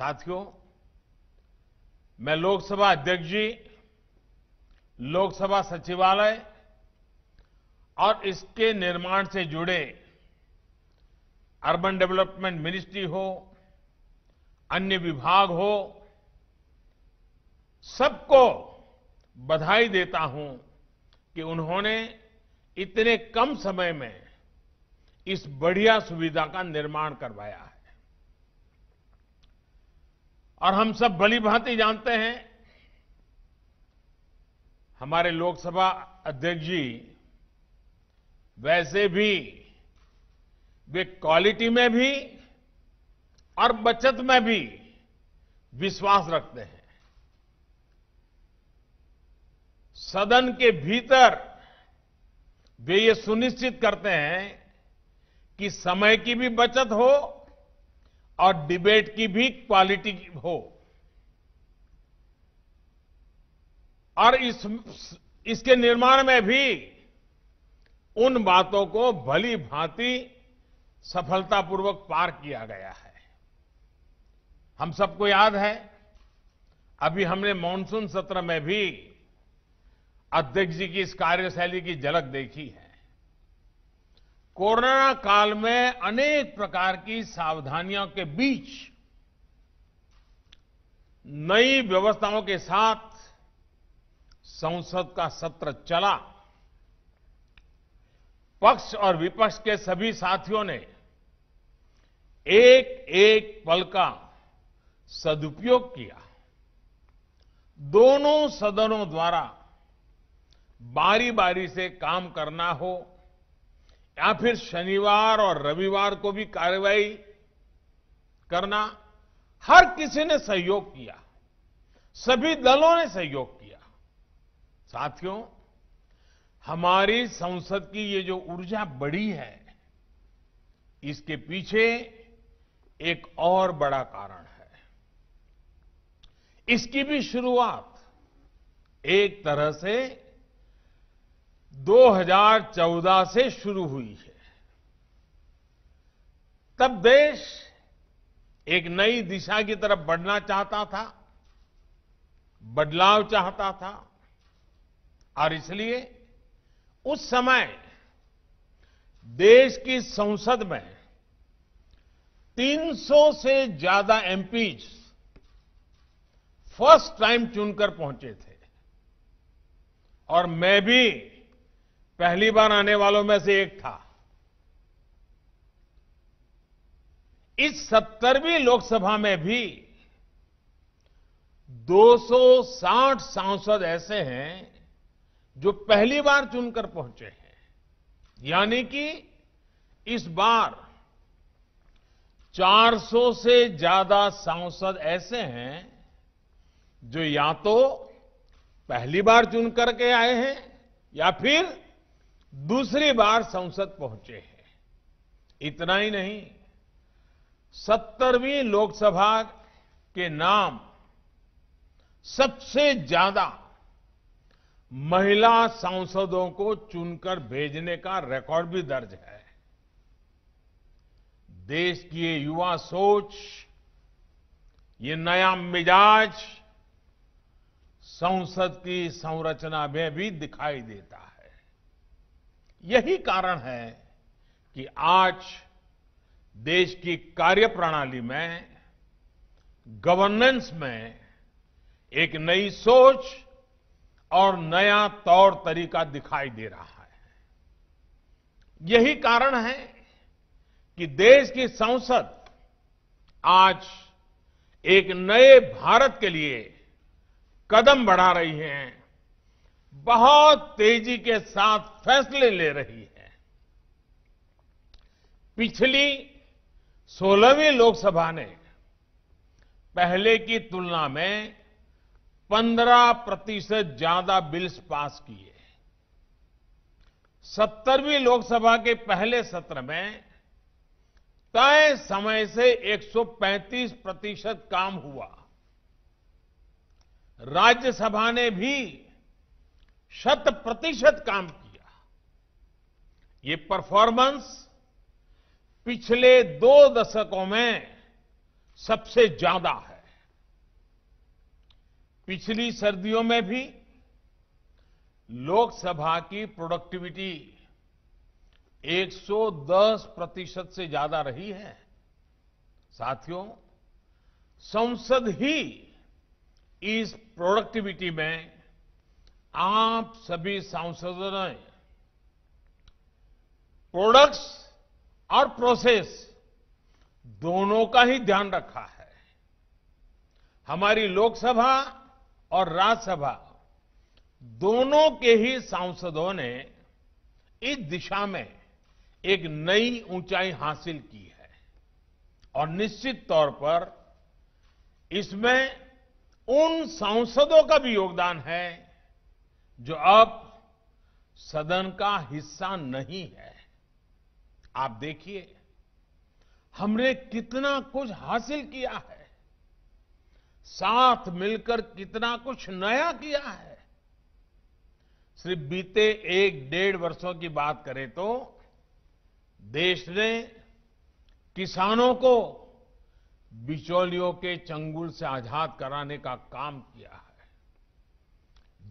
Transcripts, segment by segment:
साथियों मैं लोकसभा अध्यक्ष जी लोकसभा सचिवालय और इसके निर्माण से जुड़े अर्बन डेवलपमेंट मिनिस्ट्री हो अन्य विभाग हो सबको बधाई देता हूं कि उन्होंने इतने कम समय में इस बढ़िया सुविधा का निर्माण करवाया है और हम सब भली भांति जानते हैं हमारे लोकसभा अध्यक्ष जी वैसे भी वे क्वालिटी में भी और बचत में भी विश्वास रखते हैं सदन के भीतर वे ये सुनिश्चित करते हैं कि समय की भी बचत हो और डिबेट की भी क्वालिटी हो और इस इसके निर्माण में भी उन बातों को भली भांति सफलतापूर्वक पार किया गया है हम सबको याद है अभी हमने मानसून सत्र में भी अध्यक्ष जी की इस कार्यशैली की झलक देखी है कोरोना काल में अनेक प्रकार की सावधानियों के बीच नई व्यवस्थाओं के साथ संसद का सत्र चला पक्ष और विपक्ष के सभी साथियों ने एक एक पल का सदुपयोग किया दोनों सदनों द्वारा बारी बारी से काम करना हो या फिर शनिवार और रविवार को भी कार्रवाई करना हर किसी ने सहयोग किया सभी दलों ने सहयोग किया साथियों हमारी संसद की ये जो ऊर्जा बढ़ी है इसके पीछे एक और बड़ा कारण है इसकी भी शुरुआत एक तरह से 2014 से शुरू हुई है तब देश एक नई दिशा की तरफ बढ़ना चाहता था बदलाव चाहता था और इसलिए उस समय देश की संसद में 300 से ज्यादा एमपीज फर्स्ट टाइम चुनकर पहुंचे थे और मैं भी पहली बार आने वालों में से एक था इस सत्तरवीं लोकसभा में भी 260 सांसद ऐसे हैं जो पहली बार चुनकर पहुंचे हैं यानी कि इस बार 400 से ज्यादा सांसद ऐसे हैं जो या तो पहली बार चुन करके आए हैं या फिर दूसरी बार संसद पहुंचे हैं इतना ही नहीं सत्तरवीं लोकसभा के नाम सबसे ज्यादा महिला सांसदों को चुनकर भेजने का रिकॉर्ड भी दर्ज है देश की ये युवा सोच ये नया मिजाज संसद की संरचना में भी दिखाई देता है यही कारण है कि आज देश की कार्यप्रणाली में गवर्नेंस में एक नई सोच और नया तौर तरीका दिखाई दे रहा है यही कारण है कि देश की संसद आज एक नए भारत के लिए कदम बढ़ा रही है बहुत तेजी के साथ फैसले ले रही है पिछली सोलहवीं लोकसभा ने पहले की तुलना में 15 प्रतिशत ज्यादा बिल्स पास किए सत्तरवीं लोकसभा के पहले सत्र में तय समय से 135 प्रतिशत काम हुआ राज्यसभा ने भी शत प्रतिशत काम किया ये परफॉर्मेंस पिछले दो दशकों में सबसे ज्यादा है पिछली सर्दियों में भी लोकसभा की प्रोडक्टिविटी 110 प्रतिशत से ज्यादा रही है साथियों संसद ही इस प्रोडक्टिविटी में आप सभी सांसदों ने प्रोडक्ट्स और प्रोसेस दोनों का ही ध्यान रखा है हमारी लोकसभा और राज्यसभा दोनों के ही सांसदों ने इस दिशा में एक नई ऊंचाई हासिल की है और निश्चित तौर पर इसमें उन सांसदों का भी योगदान है जो अब सदन का हिस्सा नहीं है आप देखिए हमने कितना कुछ हासिल किया है साथ मिलकर कितना कुछ नया किया है सिर्फ बीते एक डेढ़ वर्षों की बात करें तो देश ने किसानों को बिचौलियों के चंगुल से आजाद कराने का काम किया है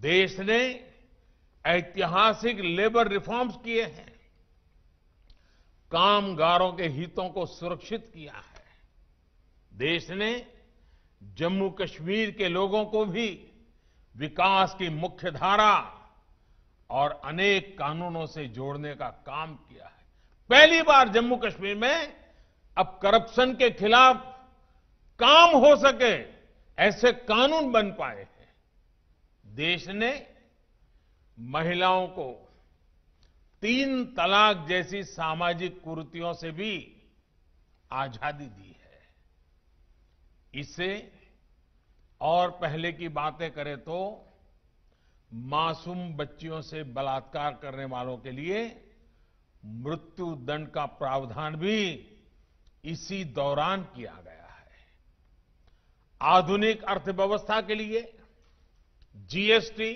देश ने ऐतिहासिक लेबर रिफॉर्म्स किए हैं कामगारों के हितों को सुरक्षित किया है देश ने जम्मू कश्मीर के लोगों को भी विकास की मुख्य धारा और अनेक कानूनों से जोड़ने का काम किया है पहली बार जम्मू कश्मीर में अब करप्शन के खिलाफ काम हो सके ऐसे कानून बन पाए हैं देश ने महिलाओं को तीन तलाक जैसी सामाजिक कुरीतियों से भी आजादी दी है इससे और पहले की बातें करें तो मासूम बच्चियों से बलात्कार करने वालों के लिए मृत्यु दंड का प्रावधान भी इसी दौरान किया गया है आधुनिक अर्थव्यवस्था के लिए जीएसटी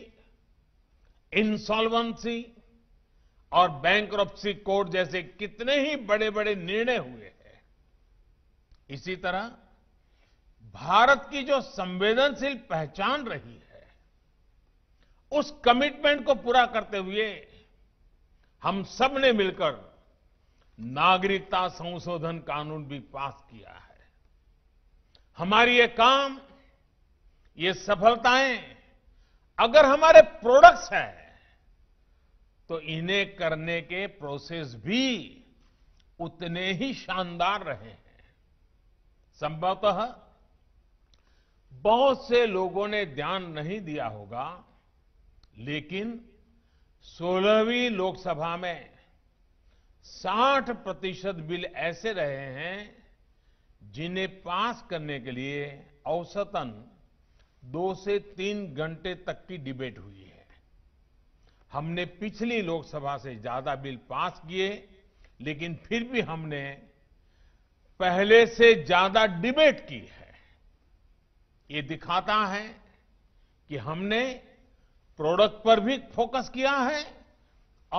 इंसॉल्वेंसी और बैंक कोड जैसे कितने ही बड़े बड़े निर्णय हुए हैं इसी तरह भारत की जो संवेदनशील पहचान रही है उस कमिटमेंट को पूरा करते हुए हम सब ने मिलकर नागरिकता संशोधन कानून भी पास किया है हमारी ये काम ये सफलताएं अगर हमारे प्रोडक्ट्स हैं तो इन्हें करने के प्रोसेस भी उतने ही शानदार रहे हैं संभवतः बहुत से लोगों ने ध्यान नहीं दिया होगा लेकिन 16वीं लोकसभा में 60 प्रतिशत बिल ऐसे रहे हैं जिन्हें पास करने के लिए औसतन दो से तीन घंटे तक की डिबेट हुई है हमने पिछली लोकसभा से ज्यादा बिल पास किए लेकिन फिर भी हमने पहले से ज्यादा डिबेट की है ये दिखाता है कि हमने प्रोडक्ट पर भी फोकस किया है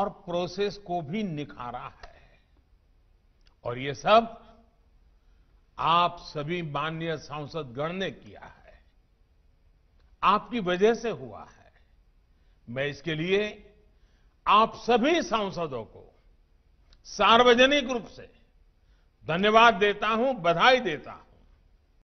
और प्रोसेस को भी निखारा है और ये सब आप सभी माननीय सांसदगण ने किया है आपकी वजह से हुआ है मैं इसके लिए आप सभी सांसदों को सार्वजनिक रूप से धन्यवाद देता हूं बधाई देता हूं